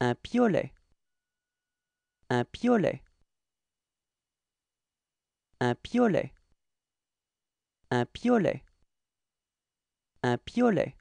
Un piolet. Un piolet. Un piolet. Un piolet. Un piolet.